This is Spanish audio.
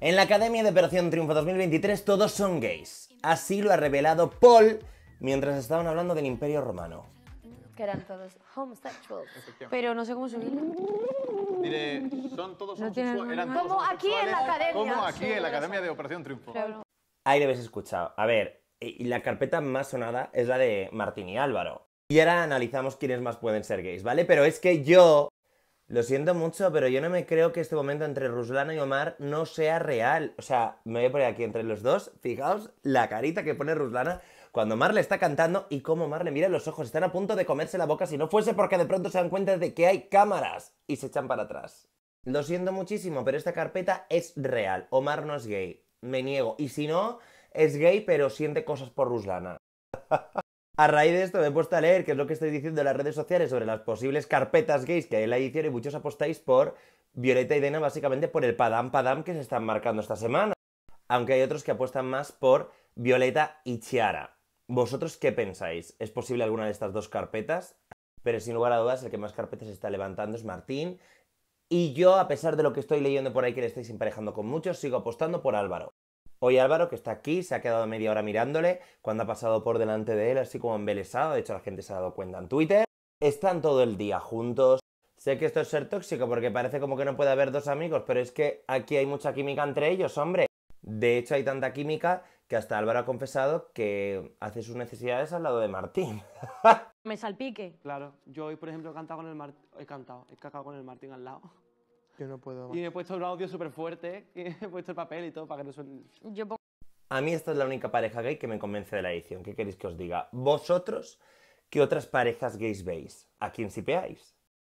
En la Academia de Operación Triunfo 2023 todos son gays. Así lo ha revelado Paul mientras estaban hablando del Imperio Romano. Que eran todos homosexuales. Pero no sé cómo subir. Diré, son todos homosexuales. como aquí en la academia. Como aquí en la academia de Operación Triunfo. Ahí lo habéis escuchado. A ver, y la carpeta más sonada es la de Martín y Álvaro. Y ahora analizamos quiénes más pueden ser gays, ¿vale? Pero es que yo lo siento mucho, pero yo no me creo que este momento entre Ruslana y Omar no sea real. O sea, me voy a poner aquí entre los dos. Fijaos la carita que pone Ruslana cuando Omar le está cantando y cómo Omar le mira los ojos. Están a punto de comerse la boca si no fuese porque de pronto se dan cuenta de que hay cámaras y se echan para atrás. Lo siento muchísimo, pero esta carpeta es real. Omar no es gay. Me niego. Y si no, es gay, pero siente cosas por Ruslana. A raíz de esto me he puesto a leer qué es lo que estoy diciendo en las redes sociales sobre las posibles carpetas gays que hay en la edición y muchos apostáis por Violeta y Dena básicamente por el padam padam que se están marcando esta semana. Aunque hay otros que apuestan más por Violeta y Chiara. ¿Vosotros qué pensáis? ¿Es posible alguna de estas dos carpetas? Pero sin lugar a dudas el que más carpetas está levantando es Martín. Y yo, a pesar de lo que estoy leyendo por ahí que le estáis emparejando con muchos, sigo apostando por Álvaro. Hoy Álvaro, que está aquí, se ha quedado media hora mirándole cuando ha pasado por delante de él, así como embelesado. De hecho, la gente se ha dado cuenta en Twitter. Están todo el día juntos. Sé que esto es ser tóxico porque parece como que no puede haber dos amigos, pero es que aquí hay mucha química entre ellos, hombre. De hecho, hay tanta química que hasta Álvaro ha confesado que hace sus necesidades al lado de Martín. Me salpique. Claro, yo hoy, por ejemplo, he cantado con el He cantado, he cagado con el Martín al lado no Y he puesto un audio súper fuerte, he puesto el papel y todo para que no suene. A mí esta es la única pareja gay que me convence de la edición. ¿Qué queréis que os diga? ¿Vosotros qué otras parejas gays veis? ¿A quién sipeáis?